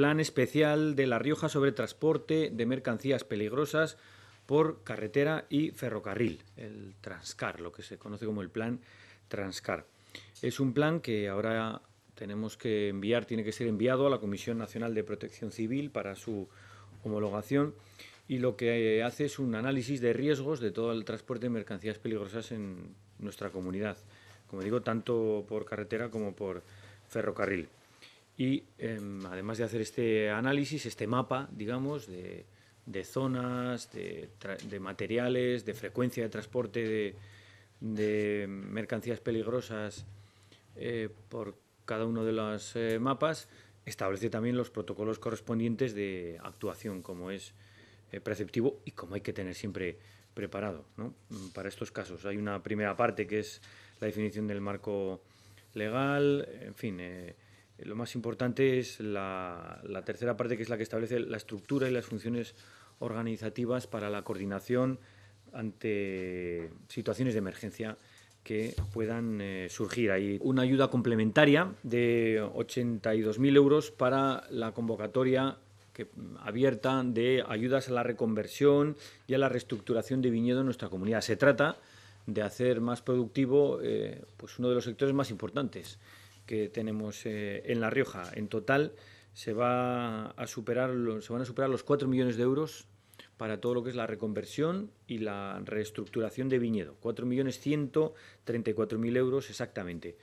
Plan especial de La Rioja sobre transporte de mercancías peligrosas por carretera y ferrocarril, el Transcar, lo que se conoce como el Plan Transcar. Es un plan que ahora tenemos que enviar, tiene que ser enviado a la Comisión Nacional de Protección Civil para su homologación y lo que hace es un análisis de riesgos de todo el transporte de mercancías peligrosas en nuestra comunidad, como digo, tanto por carretera como por ferrocarril. Y em, además de hacer este análisis, este mapa, digamos, de, zonas, de, de, materiales, de frecuencia de transporte de, mercancías peligrosas eh, por cada uno de los eh, mapas, establece también los protocolos correspondientes de actuación, como es eh, preceptivo y como hay que tener siempre preparado mm, para estos casos. Hay una primera parte que es la definición del marco legal, en fin eh, lo más importante es la, tercera parte, que es la que establece la estructura y las funciones organizativas para la coordinación ante situaciones de emergencia que puedan eh, surgir. Hay una ayuda complementaria de 82.000 euros para la convocatoria que, abierta de ayudas a la reconversión y a la reestructuración de viñedo en nuestra comunidad. Se trata de hacer más productivo eh, pues uno de los sectores más importantes que tenemos eh, en La Rioja. En total se, va a superar se van a superar los 4 millones de euros para todo lo que es la reconversión y la reestructuración de viñedo. 4.134.000 euros exactamente.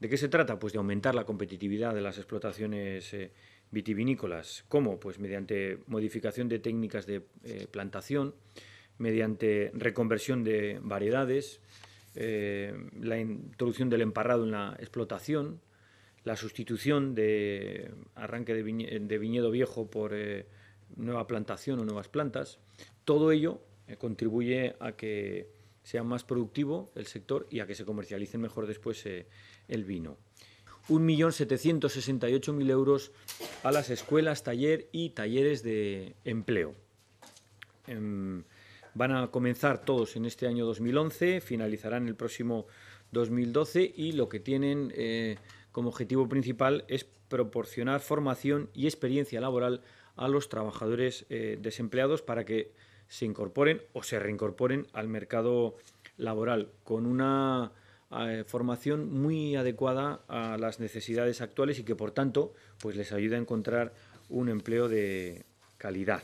¿De qué se trata? Pues de aumentar la competitividad de las explotaciones eh, vitivinícolas. ¿Cómo? Pues mediante modificación de técnicas de eh, plantación, mediante reconversión de variedades, eh, la introducción del emparrado en la explotación, la sustitución de arranque de, viñedo viejo por eh, nueva plantación o nuevas plantas. Todo ello eh, contribuye a que sea más productivo el sector y a que se comercialice mejor después el vino. 1.768.000 euros a las escuelas, taller y talleres de empleo. Em, Van a comenzar todos en este año 2011, finalizarán el próximo 2012 y lo que tienen eh, como objetivo principal es proporcionar formación y experiencia laboral a los trabajadores eh, desempleados para que se incorporen o se reincorporen al mercado laboral con una eh, formación muy adecuada a las necesidades actuales y que por tanto pues les ayuda a encontrar un empleo de calidad.